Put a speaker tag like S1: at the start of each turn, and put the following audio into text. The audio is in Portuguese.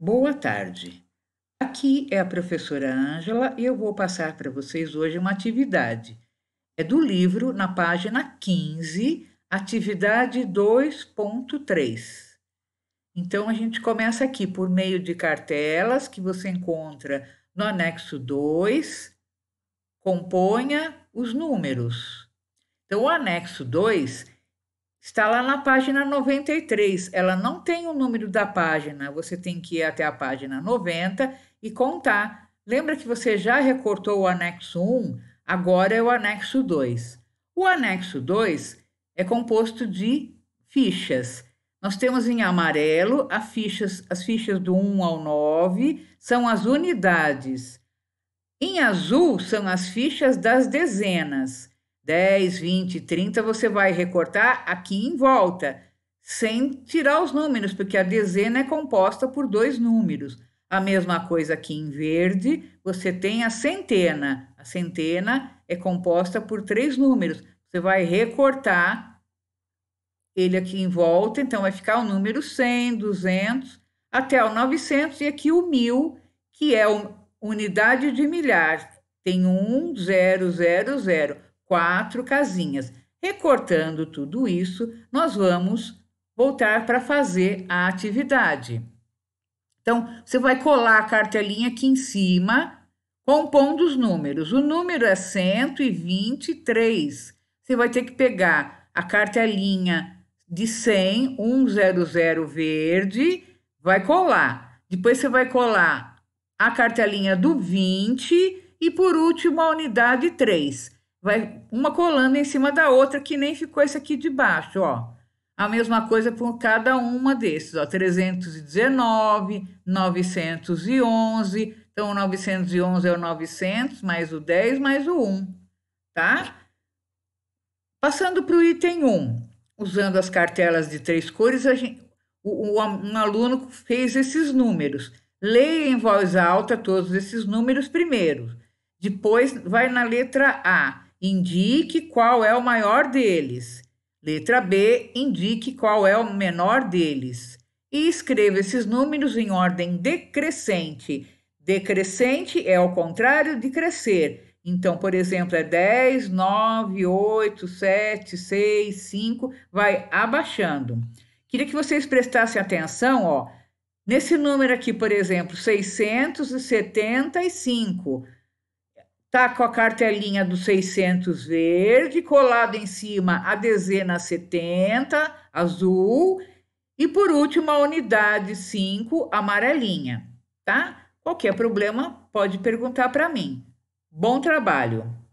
S1: Boa tarde. Aqui é a professora Ângela e eu vou passar para vocês hoje uma atividade. É do livro, na página 15, atividade 2.3. Então a gente começa aqui por meio de cartelas que você encontra no anexo 2. Componha os números. Então o anexo 2 Está lá na página 93. Ela não tem o número da página. Você tem que ir até a página 90 e contar. Lembra que você já recortou o anexo 1? Agora é o anexo 2. O anexo 2 é composto de fichas. Nós temos em amarelo fichas, as fichas do 1 ao 9, são as unidades. Em azul são as fichas das dezenas. 10, 20, 30, você vai recortar aqui em volta, sem tirar os números, porque a dezena é composta por dois números. A mesma coisa aqui em verde, você tem a centena. A centena é composta por três números. Você vai recortar ele aqui em volta, então vai ficar o número 100, 200, até o 900 e aqui o 1000, que é unidade de milhar. Tem 1, 0, 0, 0 quatro casinhas. Recortando tudo isso, nós vamos voltar para fazer a atividade. Então, você vai colar a cartelinha aqui em cima, compondo os números. O número é 123. Você vai ter que pegar a cartelinha de 100, 100 verde, vai colar. Depois você vai colar a cartelinha do 20 e, por último, a unidade 3 vai uma colando em cima da outra, que nem ficou esse aqui de baixo, ó. A mesma coisa por cada uma desses, ó, 319, 911. Então, o 911 é o 900, mais o 10, mais o 1, tá? Passando para o item 1, usando as cartelas de três cores, a gente, o, o, um aluno fez esses números. Leia em voz alta todos esses números primeiro. Depois, vai na letra A indique qual é o maior deles. Letra B, indique qual é o menor deles. E escreva esses números em ordem decrescente. Decrescente é o contrário de crescer. Então, por exemplo, é 10, 9, 8, 7, 6, 5, vai abaixando. Queria que vocês prestassem atenção, ó. Nesse número aqui, por exemplo, 675 tá com a cartelinha dos 600 verde, colado em cima a dezena 70 azul e por último a unidade 5 amarelinha, tá? Qualquer problema pode perguntar para mim. Bom trabalho!